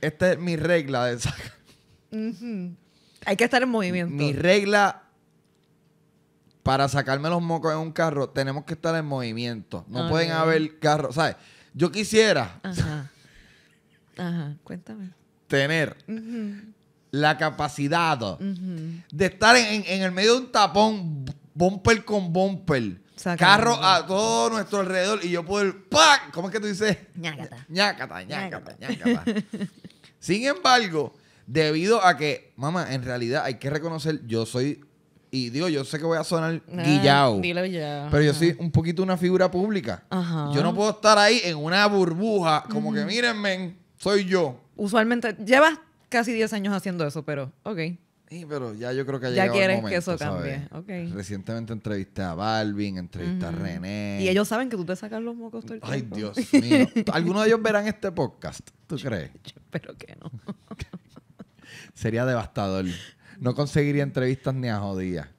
Esta es mi regla de sacar... Hay que estar en movimiento. Mi regla para sacarme los mocos en un carro, tenemos que estar en movimiento. No pueden haber carros. ¿Sabes? Yo quisiera. Ajá. Ajá. Cuéntame. Tener la capacidad de estar en, en, el medio de un tapón bumper con bumper. Carro a todo nuestro alrededor y yo puedo ¡pac! ¿Cómo es que tú dices? Ñácata. Ñácata, ñácata, ñácata. Sin embargo, debido a que, mamá, en realidad hay que reconocer, yo soy, y digo, yo sé que voy a sonar ah, guillao. Dilo ya. Pero yo soy un poquito una figura pública. Yo no puedo estar ahí en una burbuja, como que, que mírenme, soy yo. Usualmente, llevas casi 10 años haciendo eso, pero ok. Sí, pero ya yo creo que ha llegado el momento, que eso cambie. Recientemente entrevisté a Balvin, entrevisté a René. Y ellos saben que tú te sacas los mocos todo el Ay, Dios mío. Algunos de ellos verán este podcast? ¿Tú crees? Yo espero que no. Sería devastador. No conseguiría entrevistas ni a jodía.